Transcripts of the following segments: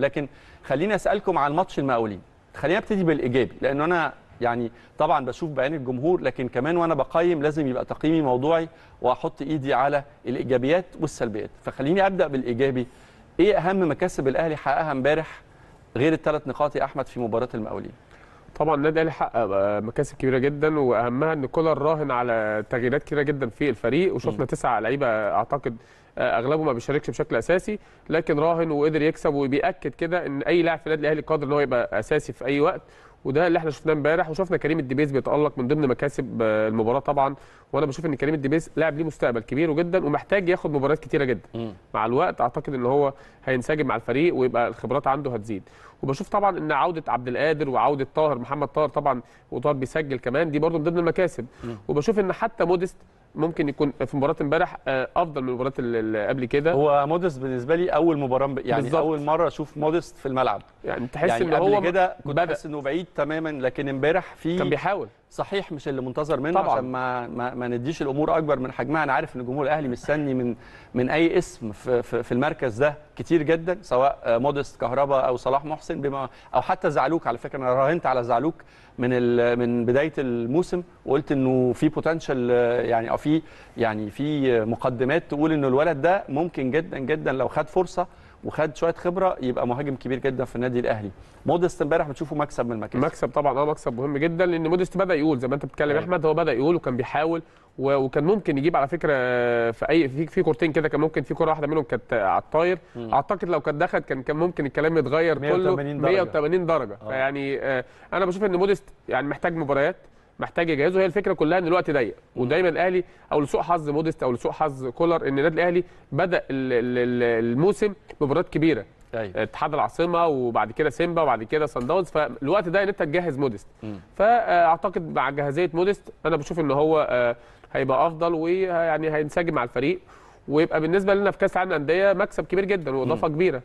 لكن خليني اسالكم عن ماتش المقاولين خلينا ابتدي بالايجابي لانه انا يعني طبعا بشوف بعين الجمهور لكن كمان وانا بقيم لازم يبقى تقييمي موضوعي واحط ايدي على الايجابيات والسلبيات فخليني ابدا بالايجابي ايه اهم مكاسب الاهلي حققها امبارح غير الثلاث نقاط يا احمد في مباراه المقاولين طبعا النادي الاهلي حقق آه، مكاسب كبيره جدا واهمها ان كولر راهن على تغييرات كبيره جدا في الفريق وشفنا تسع لعيبه اعتقد آه، اغلبه ما بيشاركش بشكل اساسي لكن راهن وقدر يكسب وبياكد كده ان اي لاعب في النادي الاهلي قادر ان هو يبقى اساسي في اي وقت وده اللي احنا شفناه امبارح وشفنا كريم الدبيس بيتالق من ضمن مكاسب آه، المباراه طبعا وانا بشوف ان كريم الدبيس لاعب ليه مستقبل كبير جدا ومحتاج ياخد مباريات كتيره جدا مع الوقت اعتقد ان هو هينسجم مع الفريق ويبقى الخبرات عنده هتزيد وبشوف طبعا ان عوده عبد القادر وعوده طاهر محمد طاهر طبعا وطاهر بيسجل كمان دي برده من ضمن المكاسب وبشوف ان حتى مودست ممكن يكون في مباراه امبارح آه، افضل من المباراه اللي قبل كده هو موديس بالنسبه لي اول مباراه يعني بالزبط. اول مره اشوف موديس في الملعب يعني تحس يعني ان هو قبل كده كنت بحس انه بعيد تماما لكن امبارح في كان بيحاول صحيح مش اللي منتظر منه طبعا. عشان ما, ما ما نديش الامور اكبر من حجمها انا عارف ان الجمهور الاهلي مستني من من اي اسم في, في, في المركز ده كتير جدا سواء مودست كهربا او صلاح محسن بما او حتى زعلوك على فكره انا راهنت على زعلوك من من بدايه الموسم وقلت انه في بوتنشال آه، يعني في يعني في مقدمات تقول ان الولد ده ممكن جدا جدا لو خد فرصه وخد شويه خبره يبقى مهاجم كبير جدا في النادي الاهلي مودست امبارح بتشوفه مكسب من المكاسب مكسب طبعا اه مكسب مهم جدا لان مودست بدا يقول زي ما انت بتتكلم يا أيوة. احمد هو بدا يقول وكان بيحاول وكان ممكن يجيب على فكره في اي في في كورتين كده كان ممكن في كره واحده منهم كانت على الطاير اعتقد لو كانت دخلت كان كان ممكن الكلام يتغير 180 كله درجة. 180 درجه, درجة. آه. فيعني آه، انا بشوف ان مودست يعني محتاج مباريات محتاج يجهزه هي الفكره كلها ان الوقت ضيق ودايما الاهلي او لسوء حظ موديست او لسوء حظ كولر ان النادي الاهلي بدا الموسم بمباريات كبيره أيوة. اتحاد العاصمه وبعد كده سيمبا وبعد كده سان داونز فالوقت ده ان انت تجهز موديست فاعتقد مع جاهزيه موديست انا بشوف ان هو آه، هيبقى افضل ويعني هينسجم مع الفريق ويبقى بالنسبه لنا في كاس العالم للانديه مكسب كبير جدا واضافه كبيره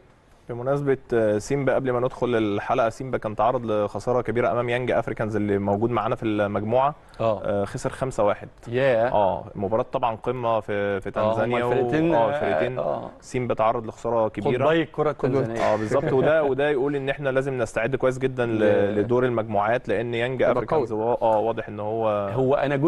بمناسبة آه، سيمبا قبل ما ندخل الحلقة سيمبا كان تعرض لخسارة كبيرة أمام يانج أفريكانز اللي موجود معانا في المجموعة آه. آه، خسر 5-1 yeah. اه مباراة طبعا قمة في في آه، تنزانيا اه الفرقتين اه الفرقتين سيمبا تعرض لخسارة كبيرة خطبي الكرة التنزانية اه بالظبط وده وده يقول إن احنا لازم نستعد كويس جدا لدور المجموعات لأن يانج أفريكانز اه واضح إن هو هو أنا